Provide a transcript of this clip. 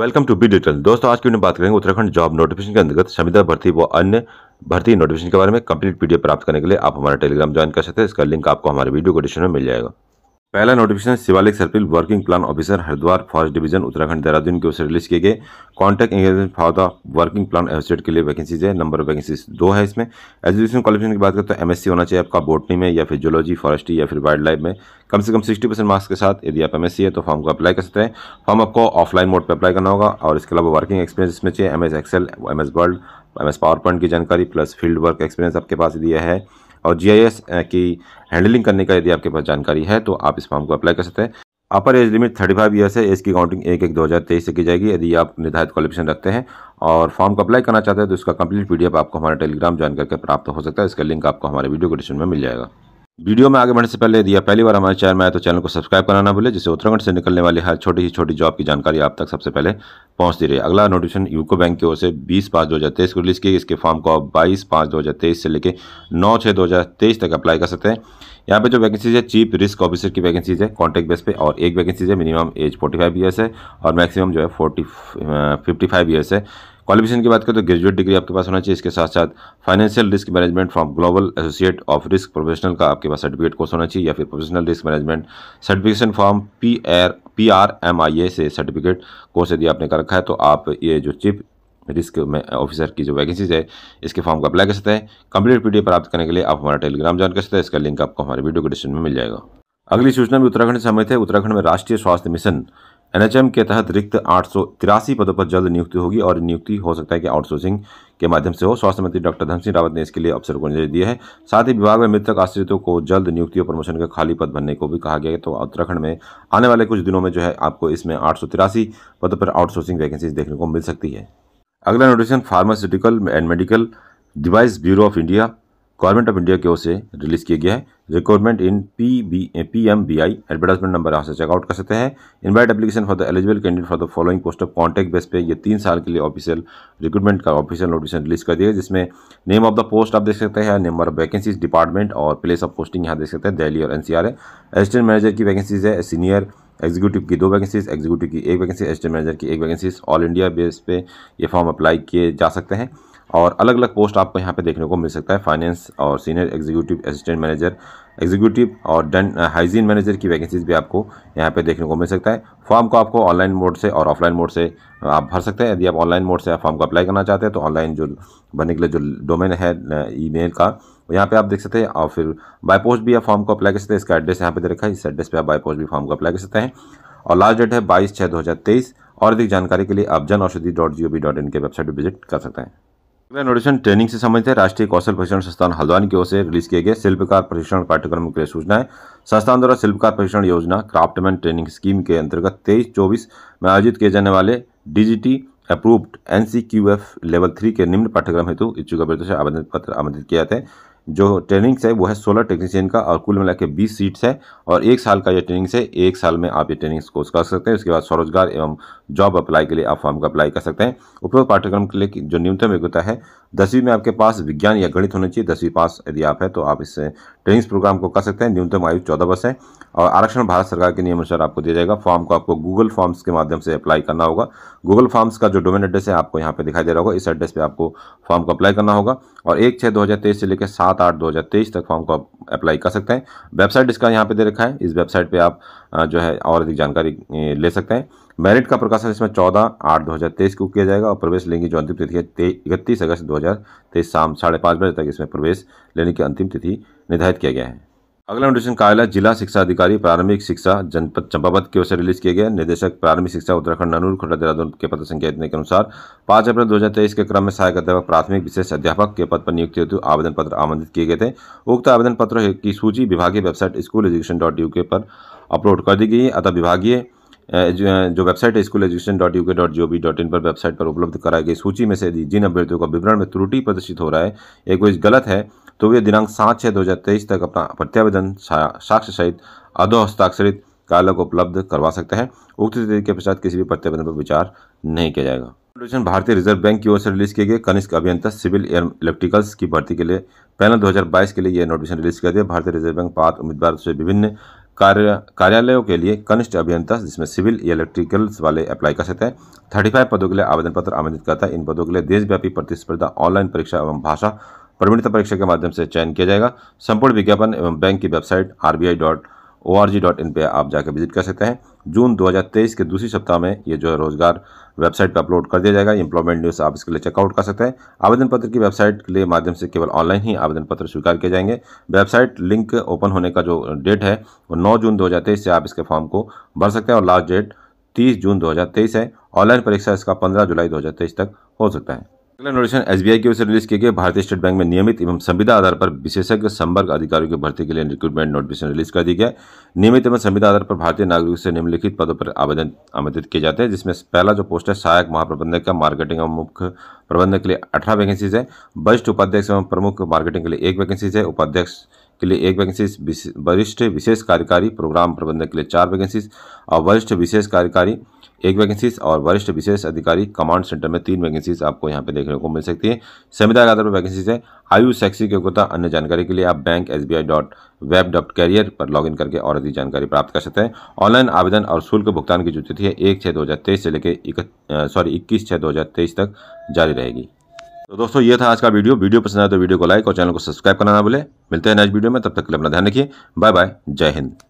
welcome to be detail दोस्तों आज की वीडियो बात करेंगे उत्तराखंड जॉब नोटिफिकेशन के अंतर्गत संविदा भर्ती व अन्य भर्ती नोटिफिकेशन के बारे में कंप्लीट पीडीएफ प्राप्त करने के लिए आप हमारा टेलीग्राम ज्वाइन कर सकते हैं इसका लिंक आपको हमारे वीडियो को डिस्क्रिप्शन में मिल जाएगा पहला notification Shivalik circle working plan officer Haridwar forest division Uttarakhand Dehradun की ओर से रिलीज किए गए contact engagement for the working plan associate के लिए वैकेंसीज है नंबर ऑफ वैकेंसीज दो है इसमें एजुकेशन क्वालिफिकेशन की बात करें तो एमएससी होना चाहिए आपका बोटनी में या फिर जोलॉजी फॉरेस्ट्री या फिर वाइल्ड लाइफ में कम से कम सिक्सटी परसेंट मार्क्स के साथ यदि आप एमएससी है तो फॉर्म को अप्लाई कर सकते हैं फॉर्म आपको ऑफलाइन मोड पर अप्लाई करना होगा और इसके अलावा वर्किंग एक्सपीरियंस इसमें चाहिए M S Excel M S Word M S PowerPoint की जानकारी प्लस फील्ड वर्क एक्सपीरियंस आपके पास यदि है और जीआईएस की हैंडलिंग करने का यदि आपके पास जानकारी है तो आप इस फॉर्म को अप्लाई कर सकते हैं upper age limit thirty five years है एज की काउंटिंग एक एक दो हज़ार तेईस से की जाएगी यदि आप निर्धारित क्वालिफिकेशन रखते हैं और फॉर्म को अप्लाई करना चाहते हैं तो इसका कंप्लीट पीडीएफ आपको हमारे टेलीग्राम ज्वाइन करके प्राप्त हो सकता है इसका लिंक आपको हमारे वीडियो डिस्क्रिप्शन में मिल जाएगा वीडियो में आगे बढ़ने से पहले दिया पहली बार हमारे चैनल में आया तो चैनल को सब्सक्राइब करना ना भूले जिससे उत्तराखंड से निकलने वाली हर छोटी ही छोटी जॉब की जानकारी आप तक सबसे पहले पहुंचती रही अगला नोटिफिकेशन यूको बैंक की ओर से 20 पाँच दो हजार तेईस को रिलीज़ की इसके फॉर्म को आप बाईस पाँच तेईस से लेकर नौ छः तेईस तक अप्लाई कर सकते हैं यहाँ पे जो वैकेंसीज है चीफ रिस्क ऑफिसर की वैकेंसीज है कॉन्टैक्ट बेस पे और एक वैकेंसीज है minimum age forty five years है और मैक्सिमम जो है फिफ्टी फाइव ईयर्स है क्वालिफिकेशन की बात करें तो ग्रेजुएट डिग्री आपके पास होना चाहिए इसके साथ साथ financial risk management from global associate of risk professional का आपके पास सर्टिफिकेट कोर्स होना चाहिए या फिर professional risk management certification form P R P R M I A से सर्टिफिकेट कोर्स यदि आपने कर रखा है तो आप ये जो चिप रिस्क में ऑफिसर की जो वैकेंसीज है इसके फॉर्म को अप्लाई कर सकते हैं कंप्लीट पीडीएफ प्राप्त करने के लिए आप हमारा टेलीग्राम ज्वाइन कर सकते हैं इसका लिंक आपको हमारे वीडियो के डिस्क्रिप्शन में मिल जाएगा अगली सूचना भी उत्तराखंड से समय है उत्तराखंड में राष्ट्रीय स्वास्थ्य मिशन एनएचएम के तहत रिक्त आठ पदों पर जल्द नियुक्ति होगी और नियुक्ति हो सकता है कि आउटसोर्सिंग के माध्यम से हो स्वास्थ्य मंत्री डॉक्टर धन सिंह रावत ने इसके लिए अवसर को निर्देश दिए हैं साथ ही विभाग में मृतक आश्रितों को जल्द नियुक्ति और प्रमोशन का खाली पद भरने को भी कहा गया है तो उत्तराखंड में आने वाले कुछ दिनों में जो है आपको इसमें आठ पदों पर आउटसोर्सिंग वैकेंसी देखने को मिल सकती है अगला notification pharmaceutical and medical device bureau of India government of India की ओर से रिलीज़ किया गया है requirement in P B P M B I advertisement number यहाँ से चेकआउट कर सकते हैं invite application for the eligible candidate for the following post of contact base पे ये तीन साल के लिए ऑफिशियल रिक्रूटमेंट का ऑफिशियल नोटिफिकेशन रिलीज कर दिया जिसमें नेम ऑफ द पोस्ट आप देख सकते हैं नंबर ऑफ वैकेंसीज डिपार्टमेंट और प्लेस ऑफ पोस्टिंग यहाँ देख सकते हैं दिल्ली और एन सी असिस्टेंट मैनेजर की वैकेंसीज है सीनियर एग्जीक्यूटिव की दो वैकेंसीज एग्जीक्यूटिव की एक वैकेंसी एस मैनेजर की एक वैकेंसीज ऑल इंडिया बेस पे ये फॉर्म अप्लाई किए जा सकते हैं और अलग अलग पोस्ट आपको यहाँ पे देखने को मिल सकता है फाइनेंस और senior executive assistant manager executive और डन हाइजीन मैनेजर की वैकेंसीज भी आपको यहाँ पे देखने को मिल सकता है फॉर्म को आपको ऑनलाइन मोड से और ऑफलाइन मोड से uh, आप भर सकते हैं यदि आप ऑनलाइन मोड से आप फॉर्म को अप्लाई करना चाहते हैं तो ऑनलाइन जो भरने के लिए जो डोमेन है ई uh, का यहाँ पे आप देख सकते हैं और फिर बाय पोस्ट भी आप फॉर्म को अप्लाई कर सकते हैं इसका एड्रेस यहाँ पे दे रखा है इस एड्रेस पे आप बाय पोस्ट भी फॉर्म को अप्लाई कर सकते हैं और लास्ट डेट है बाईस छः दो हज़ार तेईस और अधिक जानकारी के लिए आप Jan Aushadhi dot G O V dot के वेबसाइट पर विजिट कर सकते हैं अगला नोटेशन ट्रेनिंग से संबंधित है राष्ट्रीय कौशल प्रशिक्षण संस्थान हल्द्वानी की ओर से रिलीज किए गए शिल्पकार प्रशिक्षण पाठ्यक्रम के लिए सूचना है संस्थान द्वारा शिल्पकार प्रशिक्षण योजना क्राफ्टमैन ट्रेनिंग स्कीम के अंतर्गत तेईस चौबीस में आयोजित किए जाने वाले DGT approved NCQF level three के निम्न पाठ्यक्रम हेतु इच्छुक अभ्यर्थियों से आवेदन पत्र आमंत्रित किया जाते हैं जो ट्रेनिंग्स है वो है सोलह टेक्नीशियन का और कुल मिला के बीस सीट्स है और एक साल का ये ट्रेनिंग्स है एक साल में आप ये ट्रेनिंग्स कोर्स कर सकते हैं उसके बाद स्वरोजगार एवं जॉब अप्लाई के लिए आप फॉर्म का अप्लाई कर सकते हैं उपयोग पाठ्यक्रम के लिए जो न्यूनतम योग्यता है दसवीं में आपके पास विज्ञान या गणित होना चाहिए दसवीं पास यदि आप है तो आप इस ट्रेनिंग्स प्रोग्राम को कर सकते हैं न्यूनतम आयु चौदह वर्ष है और आरक्षण भारत सरकार के नियमानुसार आपको दिया जाएगा फॉर्म को आपको गूगल फॉर्म्स के माध्यम से अप्लाई करना होगा गूगल फॉर्म्स का जो डोमेन एड्रेस है आपको यहाँ पर दिखाई दे रहा होगा इस एड्रेस पर आपको फॉर्म को अप्लाई करना होगा और एक छः दो से लेकर सात सात आठ दो हज़ार तेईस तक फॉर्म को आप अप्लाई कर सकते हैं वेबसाइट इसका यहाँ पे दे रखा है इस वेबसाइट पे आप जो है और अधिक जानकारी ले सकते हैं मेरिट का प्रकाशन इसमें चौदह आठ दो हज़ार तेईस को किया जाएगा और प्रवेश लेंगे जो अंतिम तिथि है इकतीस अगस्त दो हज़ार तेईस शाम साढ़े बजे तक इसमें प्रवेश लेने की अंतिम तिथि निर्धारित किया गया है अगला नोटिशन कार्यालय जिला शिक्षा अधिकारी प्रारंभिक शिक्षा जनपद चंपावत की ओर से रिलीज किए गए निदेशक प्रारंभिक शिक्षा उत्तराखंड अनूर खुटा देहरादून के पद संख्या इतने के अनुसार पांच अप्रैल 2023 के क्रम में सहायक अध्यापक प्राथमिक विशेष अध्यापक के पद पर नियुक्ति हेतु आवेदन पत्र आमंत्रित किए गए थे उक्त आवेदन पत्र की सूची विभागीय website school education dot U K पर अपलोड कर दी गई है अतः विभागीय जो वेबसाइट है school education dot U K dot G dot in पर वेबसाइट पर उपलब्ध कराई गई सूची में से जिन अभ्यर्थियों का विवरण में त्रुटि प्रदर्शित हो रहा है या कोई गलत है तो वे दिनांक सात छः दो हज़ार तेईस तक अपना प्रत्यावेदन साक्ष्य सहित अधो हस्ताक्षरित कार्य को उपलब्ध करवा सकते हैं उक्त तिथि के पश्चात किसी भी प्रत्यावेदन पर विचार नहीं किया जाएगा भारतीय रिजर्व बैंक की ओर से रिलीज किए गए कनिष्क अभियंता सिविल एयर इलेक्ट्रिकल्स की भर्ती के लिए पैनल 2022 के लिए यह नोटिफिकेशन रिलीज किया गया भारतीय रिजर्व बैंक पात उम्मीदवार से विभिन्न कार्य कार्यालयों के लिए कनिष्ठ अभियंता जिसमें सिविल या इलेक्ट्रिकल्स वाले अप्लाई कर सकते हैं थर्टी फाइव पदों के लिए आवेदन पत्र आमंत्रित करता है इन पदों के लिए देशव्यापी प्रतिस्पर्धा ऑनलाइन परीक्षा एवं भाषा प्रवीणता परीक्षा के माध्यम से चयन किया जाएगा संपूर्ण विज्ञापन एवं बैंक की website R O R G dot in पर आप जाकर विजिट कर सकते हैं जून 2023 के दूसरी सप्ताह में ये जो है रोजगार वेबसाइट पर अपलोड कर दिया जाएगा इंप्लॉयमेंट न्यूज़ आप इसके लिए चेकआउट कर सकते हैं आवेदन पत्र की वेबसाइट के लिए माध्यम से केवल ऑनलाइन ही आवेदन पत्र स्वीकार किए जाएंगे वेबसाइट लिंक ओपन होने का जो डेट है वो नौ जून दो से आप इसके फॉर्म को भर सकते हैं और लास्ट डेट तीस जून दो है ऑनलाइन परीक्षा इसका पंद्रह जुलाई दो तक हो सकता है अगला नोटिशन एसबीआई की ओर से रिलीज किए गए भारतीय स्टेट बैंक में नियमित एवं संविदा आधार पर विशेषज्ञ संपर्क अधिकारियों की भर्ती के लिए रिक्रूटमेंट नोटिफिकेशन रिलीज कर दी गया नियमित एवं संविदा आधार पर भारतीय नागरिकों से निम्नलिखित पदों पर आवेदन आमंत्रित किए जाते हैं जिसमें पहला जो पोस्ट है सहायक महाप्रबंधक का मार्केटिंग एवं मुख्य प्रबंधक के लिए अठारह वैकेंसीज है वरिष्ठ उपाध्यक्ष एवं प्रमुख मार्केटिंग के लिए एक वैकेंसीज है उपाध्यक्ष के लिए एक वैकेंसी वरिष्ठ विशेष कार्यकारी प्रोग्राम प्रबंधक के लिए चार वैकेंसीज और वरिष्ठ विशेष कार्यकारी एक वैकेंसीज और वरिष्ठ विशेष अधिकारी कमांड सेंटर में तीन वैकेंसीज आपको यहाँ पे देखने को मिल सकती है संविदा आधार पर वैकेंसीज है आयु शैक्षिक योग्यता अन्य जानकारी के लिए आप bank S web dot career पर लॉगिन करके और अधिक जानकारी प्राप्त कर सकते हैं ऑनलाइन आवेदन और शुल्क भुगतान की जो तिथि है एक छः दो से लेकर सॉरी इक्कीस छः दो तक जारी रहेगी तो दोस्तों ये था आज का वीडियो वीडियो पसंद आए तो वीडियो को लाइक और चैनल को सब्सक्राइब करना ना भूले मिलते हैं नेक्स्ट वीडियो में तब तक के लिए अपना ध्यान रखिए बाय बाय जय हिंद